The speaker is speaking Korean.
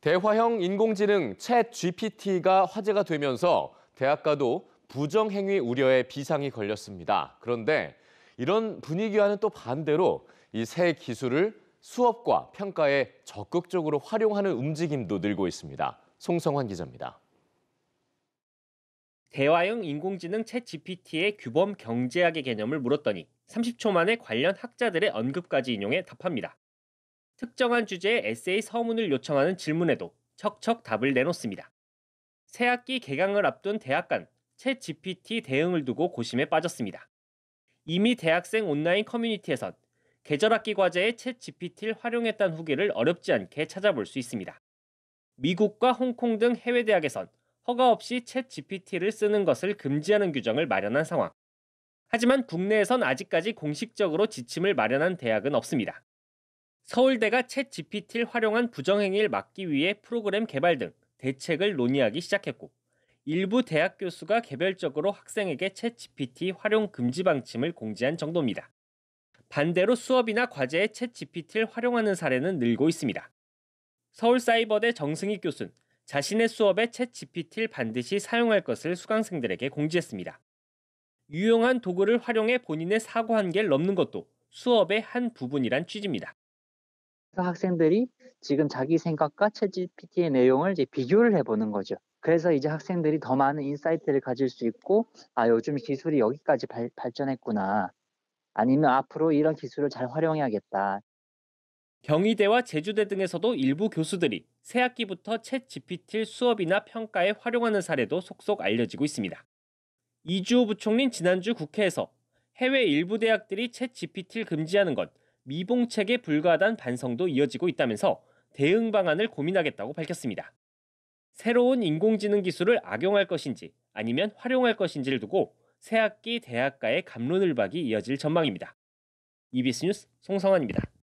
대화형 인공지능 챗 GPT가 화제가 되면서 대학가도 부정행위 우려에 비상이 걸렸습니다. 그런데 이런 분위기와는 또 반대로 이 새 기술을 수업과 평가에 적극적으로 활용하는 움직임도 늘고 있습니다. 송성환 기자입니다. 대화형 인공지능 챗 GPT의 규범 경제학의 개념을 물었더니 30초 만에 관련 학자들의 언급까지 인용해 답합니다. 특정한 주제의 에세이 서문을 요청하는 질문에도 척척 답을 내놓습니다. 새학기 개강을 앞둔 대학 간 채 GPT 대응을 두고 고심에 빠졌습니다. 이미 대학생 온라인 커뮤니티에선 계절학기 과제에 채 GPT를 활용했다는 후기를 어렵지 않게 찾아볼 수 있습니다. 미국과 홍콩 등 해외 대학에선 허가 없이 채 GPT를 쓰는 것을 금지하는 규정을 마련한 상황. 하지만 국내에선 아직까지 공식적으로 지침을 마련한 대학은 없습니다. 서울대가 챗 GPT를 활용한 부정행위를 막기 위해 프로그램 개발 등 대책을 논의하기 시작했고 일부 대학 교수가 개별적으로 학생에게 챗 GPT 활용 금지 방침을 공지한 정도입니다. 반대로 수업이나 과제에 챗 GPT를 활용하는 사례는 늘고 있습니다. 서울사이버대 정승희 교수는 자신의 수업에 챗 GPT를 반드시 사용할 것을 수강생들에게 공지했습니다. 유용한 도구를 활용해 본인의 사고 한계를 넘는 것도 수업의 한 부분이란 취지입니다. 그 학생들이 지금 자기 생각과 채 g p t 의 내용을 이제 비교를 해보는 거죠. 그래서 이제 학생들이 더 많은 인사이트를 가질 수 있고, 아, 요즘 기술이 여기까지 발, 발전했구나. 아니면 앞으로 이런 기술을 잘 활용해야겠다. 경희대와 제주대 등에서도 일부 교수들이 새 학기부터 챗 GPT 수업이나 평가에 활용하는 사례도 속속 알려지고 있습니다. 이주호 부총리는 지난주 국회에서 해외 일부 대학들이 챗 GPT를 금지하는 것 미봉책에 불과하단 반성도 이어지고 있다면서 대응 방안을 고민하겠다고 밝혔습니다. 새로운 인공지능 기술을 악용할 것인지 아니면 활용할 것인지를 두고 새학기 대학가의 감론을박이 이어질 전망입니다. 이비스 e 뉴스 송성환입니다.